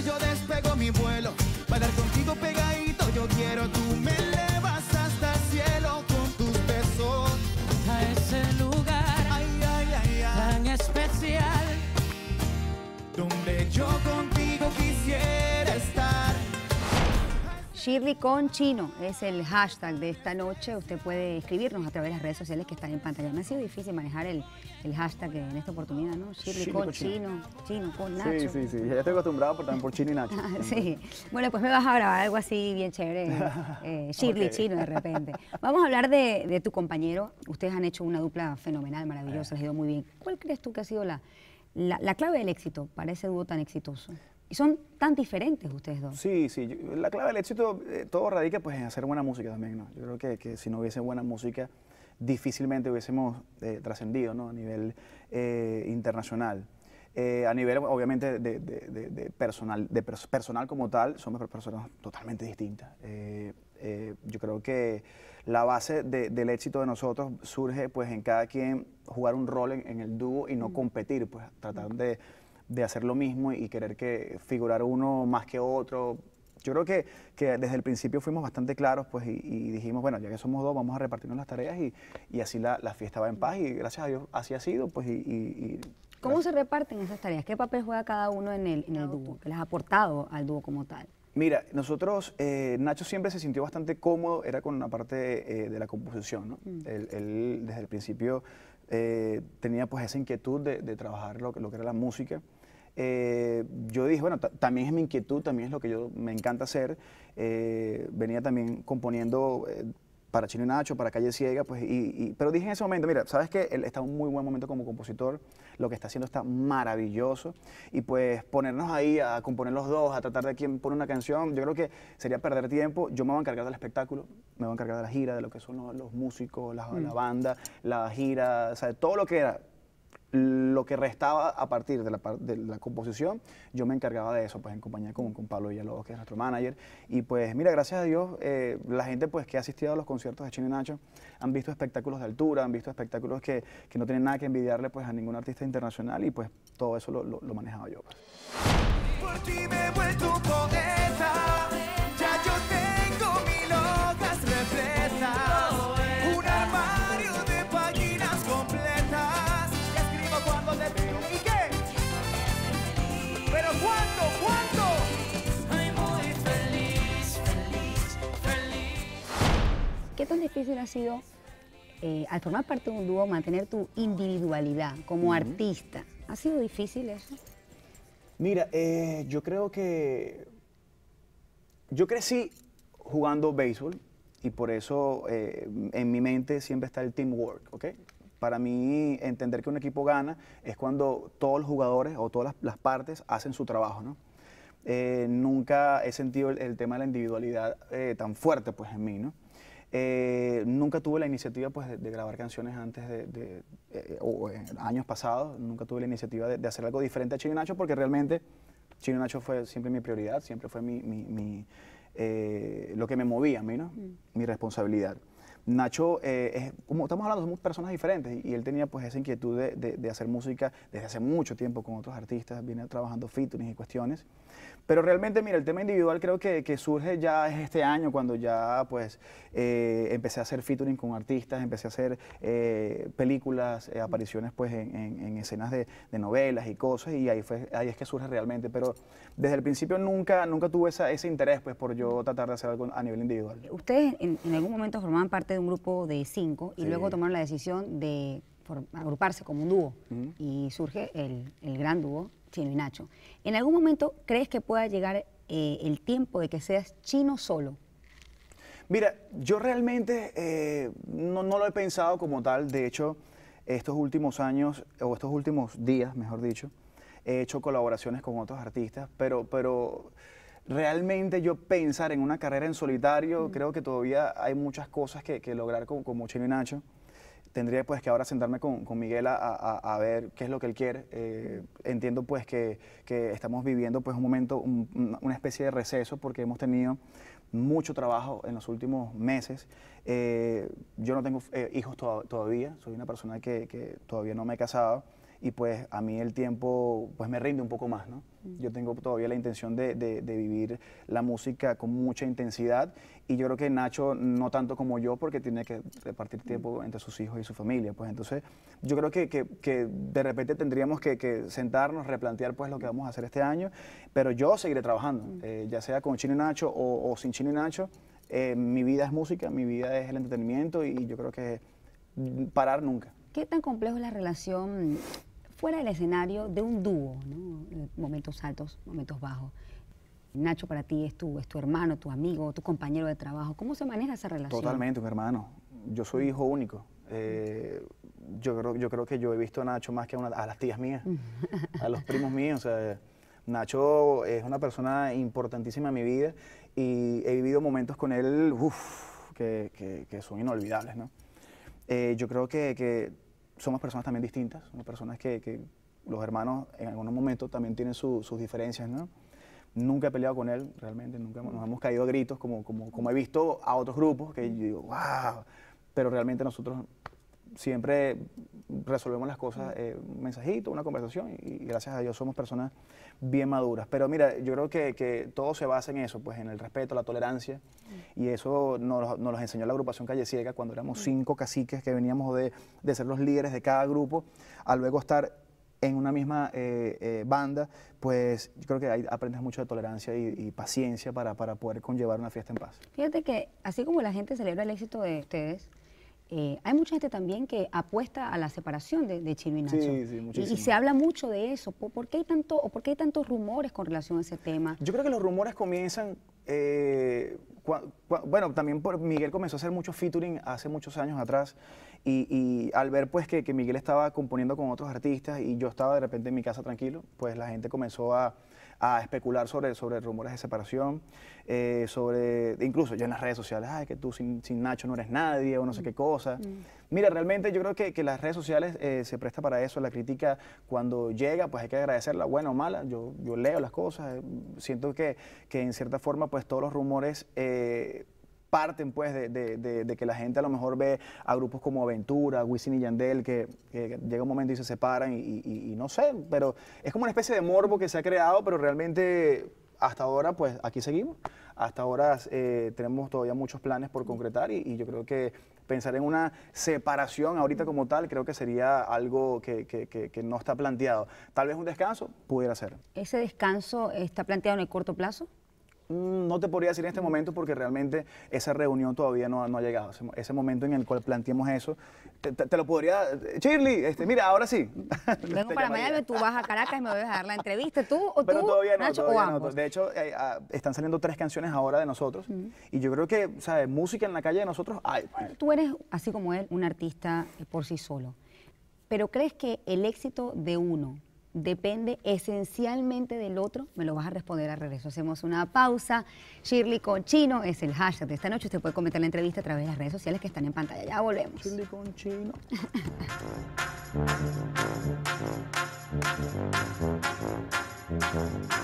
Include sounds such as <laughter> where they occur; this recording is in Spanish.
Gracias. Shirley con chino es el hashtag de esta noche. Usted puede escribirnos a través de las redes sociales que están en pantalla. Me ha sido difícil manejar el, hashtag en esta oportunidad, ¿no? Shirley, con, chino, chino, con Nacho. Sí, sí, sí. Ya estoy acostumbrado por, también por chino y Nacho. <laughs> sí. Bueno, pues me vas a grabar algo así bien chévere. <laughs> Eh, Shirley chino de repente. Vamos a hablar de, tu compañero. Ustedes han hecho una dupla fenomenal, maravillosa, les ha ido muy bien. ¿Cuál crees tú que ha sido la, la, la clave del éxito para ese dúo tan exitoso? Y son tan diferentes ustedes dos. Sí, sí. la clave del éxito, eh, todo radica pues en hacer buena música también, ¿no? Yo creo que, si no hubiese buena música, difícilmente hubiésemos eh, trascendido, ¿no? A nivel eh, internacional. a nivel, obviamente, de, personal, de personal como tal, somos personas totalmente distintas. yo creo que la base del éxito de nosotros surge, pues, en cada quien jugar un rol en, el dúo y no mm. competir, pues, tratar de de hacer lo mismo y querer que figurar uno más que otro. Yo creo que, que desde el principio fuimos bastante claros pues, y, dijimos, bueno, ya que somos dos, vamos a repartirnos las tareas y, y así la, fiesta va en paz y gracias a Dios así ha sido. Pues, y, ¿Cómo se reparten esas tareas? ¿Qué papel juega cada uno en el, en dúo? ¿Qué les ha aportado al dúo como tal? Mira, nosotros, eh, Nacho siempre se sintió bastante cómodo, era con una parte eh, de la composición, ¿no? Mm. él, desde el principio eh, tenía pues esa inquietud de, trabajar lo, que era la música. Eh, yo dije, bueno, también es mi inquietud, también es lo que yo me encanta hacer. Eh, venía también componiendo para Chino y Nacho, para Calle Ciega, pues, y, pero dije en ese momento, mira, sabes que él está en un muy buen momento como compositor, lo que está haciendo está maravilloso, y pues ponernos ahí a componer los dos, a tratar de quién pone una canción, yo creo que sería perder tiempo, yo me voy a encargar del espectáculo, me voy a encargar de la gira, de lo que son los, músicos, mm. la, banda, la gira, o todo lo que era lo que restaba a partir de la, de la, composición, yo me encargaba de eso, pues en compañía con, con Pablo Villalobos, que es nuestro manager. Y pues mira, gracias a Dios, eh, la gente pues que ha asistido a los conciertos de Chino y Nacho han visto espectáculos de altura, han visto espectáculos que, no tienen nada que envidiarle pues a ningún artista internacional y pues todo eso lo, manejaba yo. Pues. tan difícil ha sido, eh, al formar parte de un dúo, mantener tu individualidad como artista? ¿Ha sido difícil eso? Mira, eh, yo creo que yo crecí jugando béisbol y por eso eh, en mi mente siempre está el teamwork, ¿ok? Para mí entender que un equipo gana es cuando todos los jugadores o todas las, partes hacen su trabajo, ¿no? nunca he sentido el, tema de la individualidad tan fuerte pues en mí, ¿no? Eh, nunca tuve la iniciativa pues, de, grabar canciones antes de, eh, o eh, años pasados, nunca tuve la iniciativa de, hacer algo diferente a Chino Nacho porque realmente Chino Nacho fue siempre mi prioridad, siempre fue mi, lo que me movía a mí, ¿no? Mm. mi responsabilidad. Nacho, eh, es, como estamos hablando, somos personas diferentes y, él tenía pues esa inquietud de, de, hacer música desde hace mucho tiempo con otros artistas, viene trabajando featuring y cuestiones. Pero realmente, mira, el tema individual creo que, que surge ya es este año cuando ya pues eh, empecé a hacer featuring con artistas, empecé a hacer eh, películas, apariciones pues en, en, escenas de, novelas y cosas y ahí, fue, ahí es que surge realmente. Pero desde el principio nunca, nunca tuve esa, ese interés pues por yo tratar de hacer algo a nivel individual. ¿Ustedes en, en algún momento formaban parte de un grupo de cinco y luego tomaron la decisión de agruparse como un dúo y surge el, gran dúo Chino y Nacho. ¿En algún momento crees que pueda llegar eh, el tiempo de que seas chino solo? Mira, yo realmente eh, no, lo he pensado como tal. De hecho, estos últimos años, o estos últimos días, mejor dicho, he hecho colaboraciones con otros artistas, pero, pero realmente yo pensar en una carrera en solitario, creo que todavía hay muchas cosas que, lograr con, con y Nacho. Tendría pues que ahora sentarme con, con Miguel a, ver qué es lo que él quiere. Eh, entiendo pues que, estamos viviendo pues un momento, una especie de receso porque hemos tenido mucho trabajo en los últimos meses. Eh, yo no tengo eh, hijos todavía, soy una persona que todavía no me he casado y pues a mí el tiempo pues me rinde un poco más, ¿no? Mm. Yo tengo todavía la intención de, de, vivir la música con mucha intensidad y yo creo que Nacho no tanto como yo porque tiene que repartir mm. tiempo entre sus hijos y su familia, pues entonces yo creo que, que, de repente tendríamos que, sentarnos, replantear pues lo que vamos a hacer este año, pero yo seguiré trabajando, mm. eh, ya sea con Chino y Nacho o, sin Chino y Nacho, eh, mi vida es música, mi vida es el entretenimiento y yo creo que parar nunca. ¿Qué tan complejo es la relación fuera del escenario de un dúo, eh, momentos altos, momentos bajos. Nacho para ti es tu, es tu hermano, tu amigo, tu compañero de trabajo. ¿Cómo se maneja esa relación? Totalmente, un hermano. Yo soy hijo único. Eh, yo, creo, yo creo que yo he visto a Nacho más que a, las tías mías, <laughs> a los primos míos. O sea, Nacho es una persona importantísima en mi vida y he vivido momentos con él que, son inolvidables. Eh, yo creo que, que somos personas también distintas, somos personas que, los hermanos en algunos momentos también tienen sus diferencias, ¿no? Nunca he peleado con él, realmente, nunca nos hemos caído a gritos, como, como, como he visto a otros grupos, que yo digo, wow, pero realmente nosotros siempre resolvemos las cosas, eh, un mensajito, una conversación, y, gracias a Dios somos personas bien maduras. Pero mira, yo creo que, todo se basa en eso, pues en el respeto, la tolerancia, y eso nos, lo enseñó la agrupación Calle Ciega cuando éramos mm. cinco caciques que veníamos de, ser los líderes de cada grupo, a luego estar en una misma eh, eh, banda, pues yo creo que ahí aprendes mucho de tolerancia y, paciencia para, para poder conllevar una fiesta en paz. Fíjate que así como la gente celebra el éxito de ustedes, eh, hay mucha gente también que apuesta a la separación de, de Chino y Nacho. Y, se habla mucho de eso. ¿Por, qué hay tanto, o por hay tantos rumores con relación a ese tema? Yo creo que los rumores comienzan. Eh, bueno, también por Miguel comenzó a hacer mucho featuring hace muchos años atrás. Y, al ver pues que Miguel estaba componiendo con otros artistas y yo estaba de repente en mi casa tranquilo, pues la gente comenzó a a especular sobre, sobre rumores de separación, eh, sobre, incluso ya en las redes sociales, ay, que tú sin, Nacho no eres nadie o no sé qué mm. cosa. Mm. Mira, realmente yo creo que, que las redes sociales eh, se presta para eso, la crítica cuando llega, pues hay que agradecerla, buena o mala, yo, yo leo las cosas, eh, siento que, que, en cierta forma pues todos los rumores parten pues de, que la gente a lo mejor ve a grupos como Aventura, Wisin y Yandel, que, llega un momento y se separan y, no sé, pero es como una especie de morbo que se ha creado, pero realmente hasta ahora pues aquí seguimos, hasta ahora eh, tenemos todavía muchos planes por concretar y, yo creo que pensar en una separación ahorita como tal creo que sería algo que no está planteado. Tal vez un descanso pudiera ser. ¿Ese descanso está planteado en el corto plazo? Mm, no te podría decir en este momento porque realmente esa reunión todavía no, ha llegado. Ese, momento en el cual planteamos eso, te, lo podría... Shirley, este, mira, ahora sí. Vengo <laughs> para Miami, tú vas a Caracas y me vas a dar la entrevista. ¿Tú o tú, Nacho, todavía o ambos. De hecho, eh, ah, están saliendo tres canciones ahora de nosotros y yo creo que, ¿sabes? Música en la calle de nosotros hay. Pues. Tú eres, así como él, un artista eh, por sí solo. Pero ¿crees que el éxito de uno depende esencialmente del otro, me lo vas a responder al regreso. Hacemos una pausa. Shirley Conchino es el hashtag de esta noche. Usted puede comentar la entrevista a través de las redes sociales que están en pantalla. Ya volvemos. Shirley <laughs>